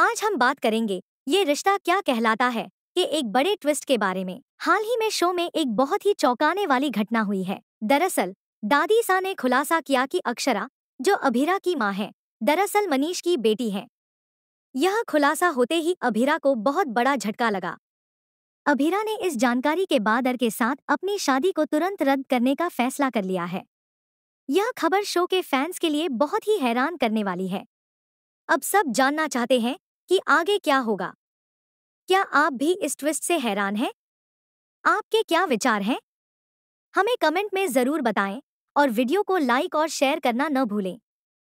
आज हम बात करेंगे ये रिश्ता क्या कहलाता है के एक बड़े ट्विस्ट के बारे में हाल ही में शो में एक बहुत ही चौंकाने वाली घटना हुई है दरअसल दादी सा ने खुलासा किया कि अक्षरा जो अभिरा की माँ है दरअसल मनीष की बेटी है यह खुलासा होते ही अभिरा को बहुत बड़ा झटका लगा अभिरा ने इस जानकारी के बाद अर के साथ अपनी शादी को तुरंत रद्द करने का फैसला कर लिया है यह खबर शो के फैंस के लिए बहुत ही हैरान करने वाली है अब सब जानना चाहते हैं कि आगे क्या होगा क्या आप भी इस ट्विस्ट से हैरान हैं आपके क्या विचार हैं हमें कमेंट में ज़रूर बताएं और वीडियो को लाइक और शेयर करना न भूलें